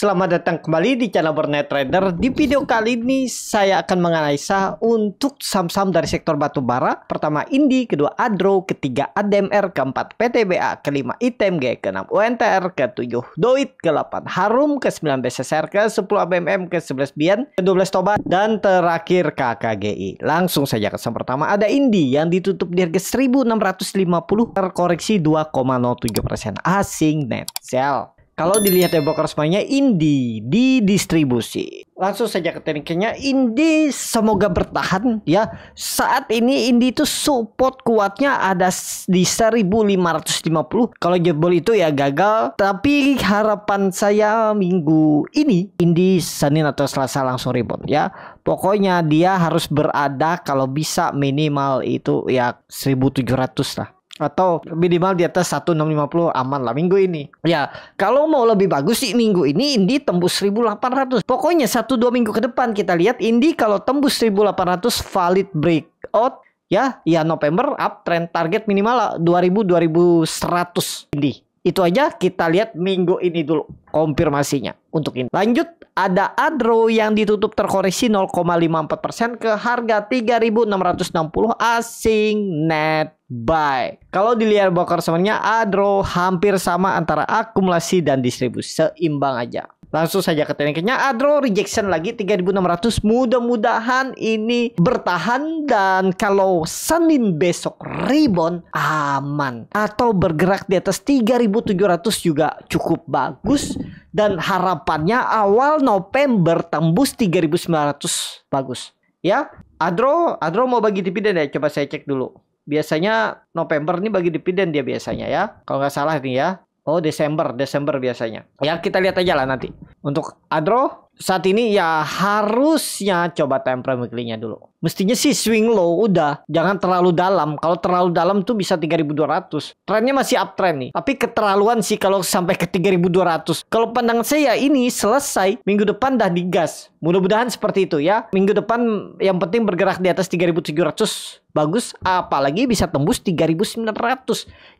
Selamat datang kembali di channel Bernet Trader. Di video kali ini saya akan menganalisa untuk saham-saham dari sektor batu bara. Pertama Indi, kedua Adro, ketiga ADMR, keempat PTBA, kelima ITMG, keenam UNTR, ketujuh Doit, ke-8 Harum, ke-9 BSSR, ke-10 ABMM, ke-11 Bian, ke-12 Toba, dan terakhir KKGI. Langsung saja ke saham pertama ada Indi yang ditutup di harga 1650 terkoreksi 2,07% asing net sell. Kalau dilihat ya tembok indie Indi distribusi. Langsung saja ke tekniknya Indi semoga bertahan ya. Saat ini Indi itu support kuatnya ada di 1550. Kalau jebol itu ya gagal, tapi harapan saya minggu ini Indi Senin atau Selasa langsung rebound ya. Pokoknya dia harus berada kalau bisa minimal itu ya 1700 lah atau minimal di atas 1650 aman lah minggu ini. Ya, kalau mau lebih bagus sih minggu ini Indi tembus 1800. Pokoknya 1 2 minggu ke depan kita lihat Indi kalau tembus 1800 valid breakout ya ya November uptrend target minimal 2000 2100 Indi itu aja kita lihat minggu ini dulu konfirmasinya. Untuk ini. Lanjut ada Adro yang ditutup terkoreksi 0,54% ke harga 3.660 asing net buy. Kalau dilihat broker sebenarnya Adro hampir sama antara akumulasi dan distribusi seimbang aja. Langsung saja ke tekniknya Adro rejection lagi 3600 Mudah-mudahan ini bertahan Dan kalau Senin besok rebound Aman Atau bergerak di atas 3700 juga cukup bagus dan harapannya awal November tembus 3.900 bagus ya Adro Adro mau bagi dividen ya coba saya cek dulu biasanya November ini bagi dividen dia biasanya ya kalau nggak salah nih ya Oh Desember Desember biasanya ya kita lihat aja lah nanti untuk Adro saat ini ya harusnya coba temper weekly-nya dulu. Mestinya sih swing low udah, jangan terlalu dalam. Kalau terlalu dalam tuh bisa 3200. Trennya masih uptrend nih, tapi keterlaluan sih kalau sampai ke 3200. Kalau pandangan saya ya ini selesai minggu depan dah digas. Mudah-mudahan seperti itu ya. Minggu depan yang penting bergerak di atas 3700 bagus apalagi bisa tembus 3900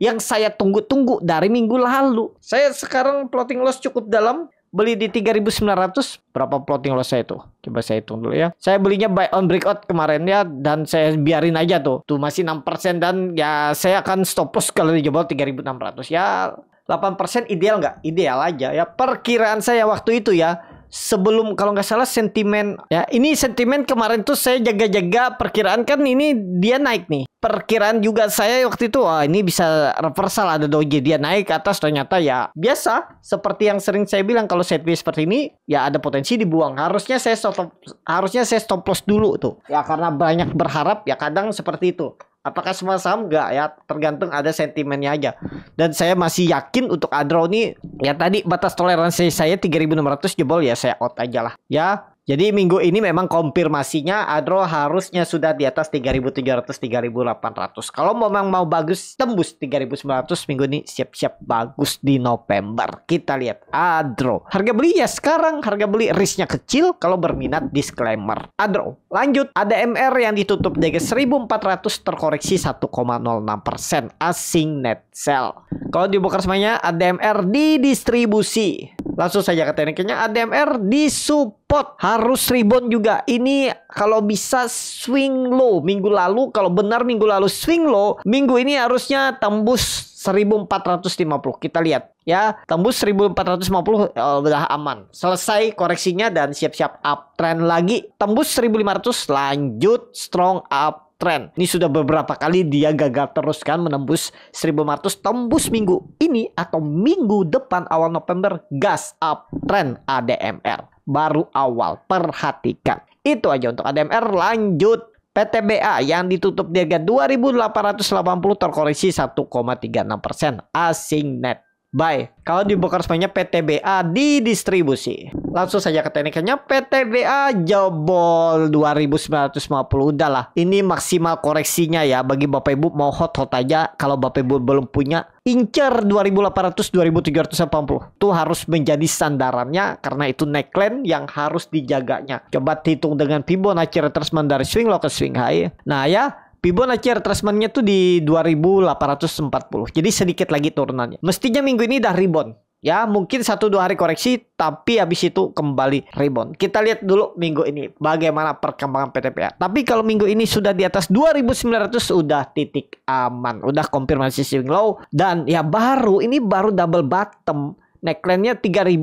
yang saya tunggu-tunggu dari minggu lalu. Saya sekarang plotting loss cukup dalam beli di 3900 berapa floating loss saya itu coba saya hitung dulu ya saya belinya buy on breakout kemarin ya dan saya biarin aja tuh tuh masih 6% dan ya saya akan stop loss kalau di jebol 3600 ya 8% ideal nggak? Ideal aja ya perkiraan saya waktu itu ya sebelum kalau nggak salah sentimen ya ini sentimen kemarin tuh saya jaga-jaga perkiraan kan ini dia naik nih perkiraan juga saya waktu itu wah ini bisa reversal ada doji dia naik ke atas ternyata ya biasa seperti yang sering saya bilang kalau sideways seperti ini ya ada potensi dibuang harusnya saya stop harusnya saya stop loss dulu tuh ya karena banyak berharap ya kadang seperti itu Apakah semua saham enggak ya? Tergantung ada sentimennya aja. Dan saya masih yakin untuk Adro ini ya tadi batas toleransi saya 3600 jebol ya saya out aja lah. Ya, jadi minggu ini memang konfirmasinya Adro harusnya sudah di atas 3700 3.800. Kalau memang mau bagus tembus 3.900 minggu ini siap-siap bagus di November. Kita lihat Adro. Harga beli ya sekarang harga beli risknya kecil kalau berminat disclaimer. Adro. Lanjut ada ADMR yang ditutup jaga 1.400 terkoreksi 1,06% asing net sell. Kalau dibuka semuanya ADMR di distribusi Langsung saja ke tekniknya ADMR di support harus rebound juga. Ini kalau bisa swing low minggu lalu kalau benar minggu lalu swing low, minggu ini harusnya tembus 1450 kita lihat ya tembus 1450 eh, udah aman selesai koreksinya dan siap-siap uptrend lagi tembus 1500 lanjut strong up uptrend. Ini sudah beberapa kali dia gagal terus kan menembus 1500 tembus minggu ini atau minggu depan awal November gas uptrend ADMR. Baru awal perhatikan. Itu aja untuk ADMR lanjut PTBA yang ditutup di harga 2.880 terkoreksi 1,36 persen asing net Buy. Kalau di broker semuanya PTBA di distribusi. Langsung saja ke tekniknya PTBA jebol 2950 udahlah. Ini maksimal koreksinya ya bagi Bapak Ibu mau hot hot aja kalau Bapak Ibu belum punya incer 2800 2780 itu harus menjadi sandarannya karena itu neckline yang harus dijaganya. Coba hitung dengan Fibonacci retracement dari swing low ke swing high. Nah ya Fibonacci retracementnya tuh di 2840. Jadi sedikit lagi turunannya. Mestinya minggu ini dah rebound. Ya mungkin satu dua hari koreksi tapi habis itu kembali rebound. Kita lihat dulu minggu ini bagaimana perkembangan PTPA. Tapi kalau minggu ini sudah di atas 2900 sudah titik aman, udah konfirmasi swing low dan ya baru ini baru double bottom neckline-nya 3200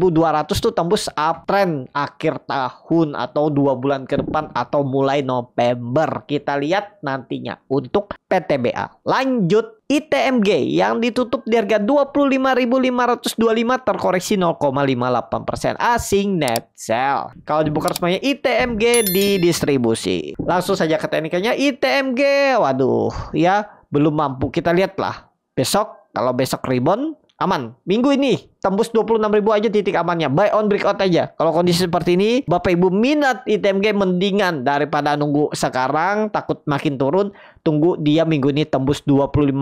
tuh tembus uptrend akhir tahun atau dua bulan ke depan atau mulai November. Kita lihat nantinya untuk PTBA. Lanjut ITMG yang ditutup di harga 25.525 terkoreksi 0,58% asing net sell. Kalau dibuka semuanya ITMG di distribusi. Langsung saja ke teknikalnya ITMG. Waduh, ya belum mampu kita lihat lah. Besok kalau besok rebound aman. Minggu ini tembus 26.000 aja titik amannya. Buy on breakout aja. Kalau kondisi seperti ini, Bapak Ibu minat item game mendingan daripada nunggu sekarang takut makin turun, tunggu dia minggu ini tembus 25.800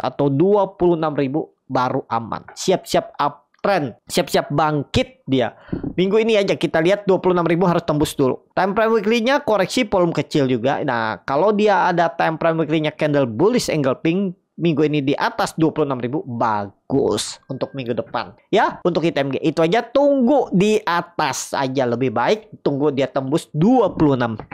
atau 26.000 baru aman. Siap-siap up trend siap-siap bangkit dia. Minggu ini aja kita lihat 26.000 harus tembus dulu. Time frame weekly-nya koreksi volume kecil juga. Nah, kalau dia ada time frame weekly-nya candle bullish angle pink minggu ini di atas 26.000 bagus untuk minggu depan ya untuk ITMG itu aja tunggu di atas aja lebih baik tunggu dia tembus 26.000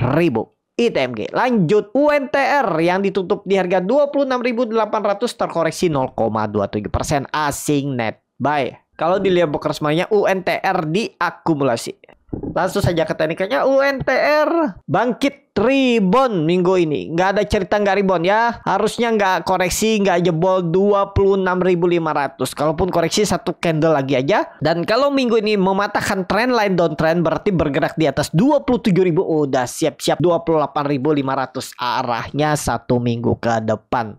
ITMG lanjut UNTR yang ditutup di harga 26.800 terkoreksi 0,27% asing net buy kalau dilihat boker semuanya UNTR diakumulasi Langsung saja ke tekniknya UNTR bangkit rebound minggu ini. Nggak ada cerita nggak rebound ya. Harusnya nggak koreksi, nggak jebol 26.500. Kalaupun koreksi satu candle lagi aja. Dan kalau minggu ini mematahkan trend line downtrend berarti bergerak di atas 27.000. udah siap-siap 28.500 arahnya satu minggu ke depan.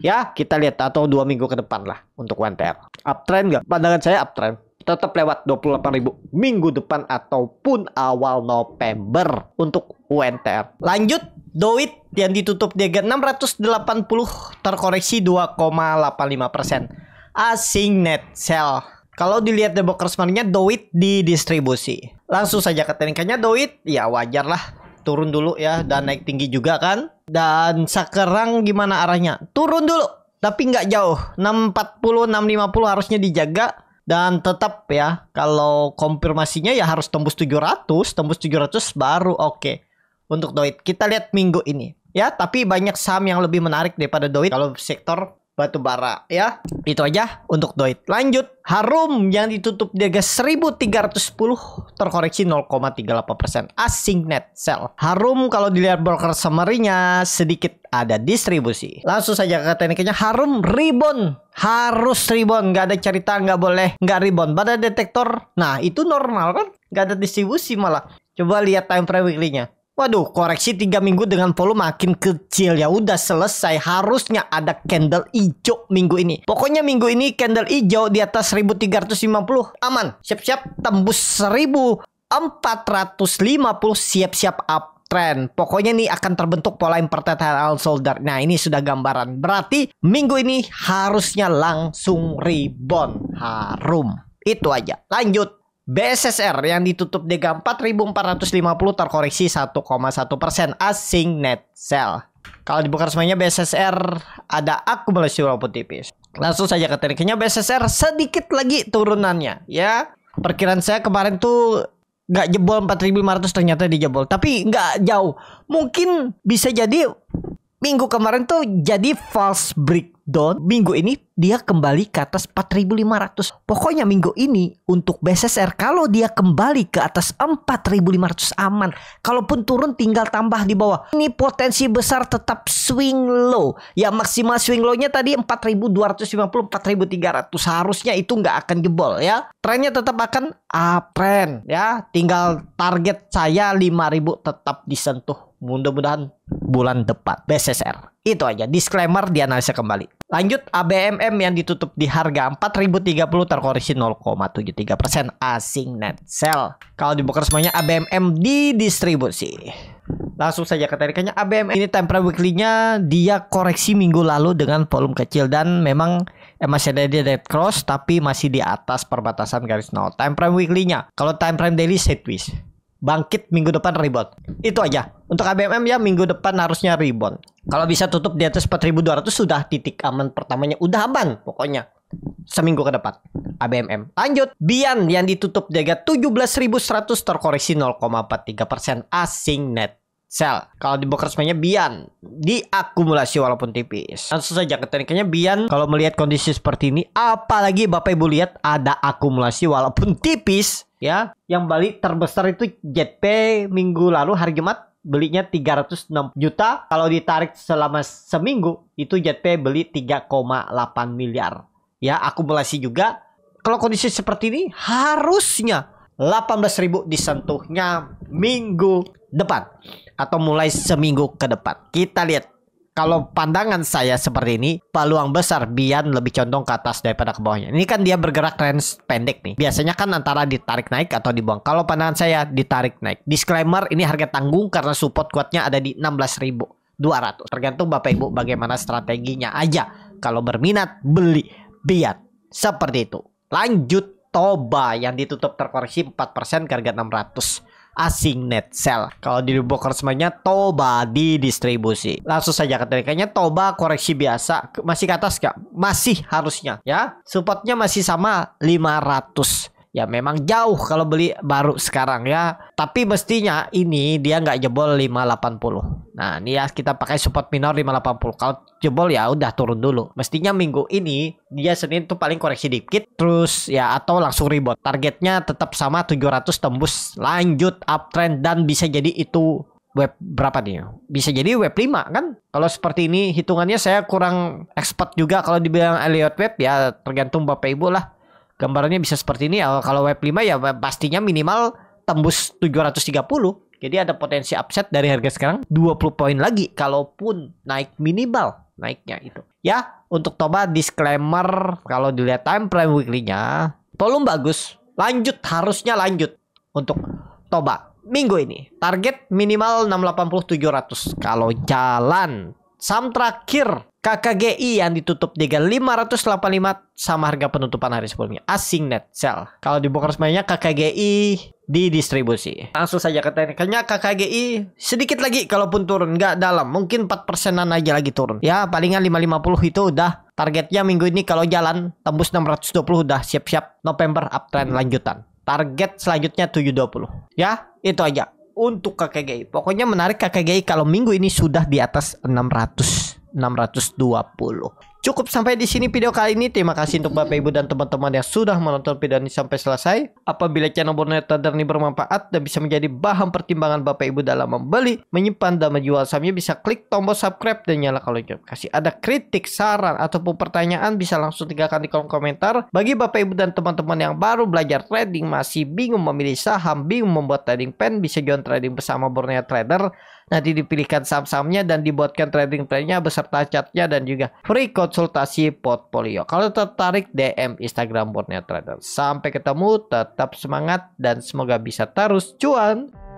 Ya, kita lihat atau dua minggu ke depan lah untuk UNTR. Uptrend nggak? Pandangan saya uptrend tetap lewat 28.000 minggu depan ataupun awal November untuk UNTR. Lanjut, Doit yang ditutup di 680 terkoreksi 2,85%. Asing net sell. Kalau dilihat di broker kemarinnya Doit di Langsung saja ke teknikanya Doit, ya wajar lah turun dulu ya dan naik tinggi juga kan dan sekarang gimana arahnya turun dulu tapi nggak jauh 640 650 harusnya dijaga dan tetap ya kalau konfirmasinya ya harus tembus 700 tembus 700 baru oke okay. untuk Doit kita lihat minggu ini ya tapi banyak saham yang lebih menarik daripada Doit kalau sektor batu bara ya. Itu aja untuk Doit. Lanjut, Harum yang ditutup di harga 1310 terkoreksi 0,38% asing net sell. Harum kalau dilihat broker summary-nya sedikit ada distribusi. Langsung saja ke tekniknya Harum rebound harus rebound nggak ada cerita nggak boleh nggak rebound pada detektor nah itu normal kan nggak ada distribusi malah coba lihat time frame weekly-nya Waduh, koreksi tiga minggu dengan volume makin kecil ya. Udah selesai, harusnya ada candle hijau minggu ini. Pokoknya minggu ini candle hijau di atas 1350. Aman. Siap-siap tembus 1450 siap-siap up trend. Pokoknya nih akan terbentuk pola inverted head and shoulder. Nah, ini sudah gambaran. Berarti minggu ini harusnya langsung rebound. Harum. Itu aja. Lanjut. BSSR yang ditutup di 4450 terkoreksi 1,1% persen asing net sell. Kalau dibuka resminya BSSR ada akumulasi walaupun tipis. Langsung saja ke tekniknya BSSR sedikit lagi turunannya ya. Perkiraan saya kemarin tuh nggak jebol 4500 ternyata dijebol tapi nggak jauh mungkin bisa jadi minggu kemarin tuh jadi false break Don minggu ini dia kembali ke atas 4500. Pokoknya minggu ini untuk BSSR kalau dia kembali ke atas 4500 aman. Kalaupun turun tinggal tambah di bawah. Ini potensi besar tetap swing low. Ya maksimal swing low-nya tadi 4250 4300 harusnya itu nggak akan jebol ya. Trennya tetap akan uptrend ya. Tinggal target saya 5000 tetap disentuh. Mudah-mudahan bulan depan BSSR. Itu aja disclaimer dianalisa kembali. Lanjut ABMM yang ditutup di harga 4030 terkoreksi 0,73% asing net sell. Kalau dibuka semuanya ABMM di distribusi. Langsung saja tarikannya ABMM ini frame weekly-nya dia koreksi minggu lalu dengan volume kecil dan memang eh, masih ada di dead cross tapi masih di atas perbatasan garis nol time frame weekly-nya. Kalau time frame daily sideways bangkit minggu depan rebound. Itu aja. Untuk ABMM ya minggu depan harusnya rebound. Kalau bisa tutup di atas 4200 sudah titik aman pertamanya udah aman pokoknya. Seminggu ke depan ABMM. Lanjut, Bian yang ditutup jaga 17.100 terkoreksi 0,43% asing net Sel. Kalau di box resminya Bian diakumulasi walaupun tipis. Langsung saja ke tekniknya Bian kalau melihat kondisi seperti ini apalagi Bapak Ibu lihat ada akumulasi walaupun tipis ya. Yang balik terbesar itu JP minggu lalu hari Jumat belinya 306 juta kalau ditarik selama seminggu itu JP beli 3,8 miliar ya akumulasi juga kalau kondisi seperti ini harusnya 18.000 disentuhnya minggu depan atau mulai seminggu ke depan. Kita lihat kalau pandangan saya seperti ini, peluang besar Bian lebih condong ke atas daripada ke bawahnya. Ini kan dia bergerak range pendek nih. Biasanya kan antara ditarik naik atau dibuang. Kalau pandangan saya ditarik naik. Disclaimer, ini harga tanggung karena support kuatnya ada di 16.200. Tergantung Bapak Ibu bagaimana strateginya aja. Kalau berminat, beli Bian. Seperti itu. Lanjut Toba yang ditutup terkoreksi 4% harga 600 asing net sell. Kalau di Boker semuanya Toba di distribusi. Langsung saja keterikanya Toba koreksi biasa masih ke atas gak? Masih harusnya ya. Supportnya masih sama 500 ya memang jauh kalau beli baru sekarang ya tapi mestinya ini dia nggak jebol 580 nah ini ya kita pakai support minor 580 kalau jebol ya udah turun dulu mestinya minggu ini dia Senin tuh paling koreksi dikit terus ya atau langsung rebound targetnya tetap sama 700 tembus lanjut uptrend dan bisa jadi itu web berapa nih? Bisa jadi web 5 kan? Kalau seperti ini hitungannya saya kurang expert juga kalau dibilang Elliot Web ya tergantung Bapak Ibu lah gambarannya bisa seperti ini ya kalau web 5 ya pastinya minimal tembus 730 jadi ada potensi upset dari harga sekarang 20 poin lagi kalaupun naik minimal naiknya itu ya untuk Toba disclaimer kalau dilihat time frame weekly-nya volume bagus lanjut harusnya lanjut untuk Toba minggu ini target minimal 680 700 kalau jalan saham terakhir KKGI yang ditutup di 585 sama harga penutupan hari sebelumnya. Asing net sell. Kalau di semuanya KKGI di distribusi. Langsung saja ke teknikalnya KKGI sedikit lagi kalaupun turun nggak dalam mungkin 4 persenan aja lagi turun. Ya palingan 550 itu udah targetnya minggu ini kalau jalan tembus 620 udah siap-siap November uptrend lanjutan. Target selanjutnya 720. Ya, itu aja untuk KKGI. Pokoknya menarik KKGI kalau minggu ini sudah di atas 600 620. Cukup sampai di sini video kali ini. Terima kasih untuk Bapak Ibu dan teman-teman yang sudah menonton video ini sampai selesai. Apabila channel Trader ini bermanfaat dan bisa menjadi bahan pertimbangan Bapak Ibu dalam membeli, menyimpan, dan menjual sahamnya, bisa klik tombol subscribe dan nyalakan lonceng. Kasih ada kritik, saran, ataupun pertanyaan bisa langsung tinggalkan di kolom komentar. Bagi Bapak Ibu dan teman-teman yang baru belajar trading, masih bingung memilih saham, bingung membuat trading plan, bisa join trading bersama Borneo Trader. Nanti dipilihkan saham-sahamnya dan dibuatkan trading plan-nya beserta chart-nya dan juga free code konsultasi portfolio. Kalau tertarik DM Instagram Borneo Trader. Sampai ketemu, tetap semangat dan semoga bisa terus cuan.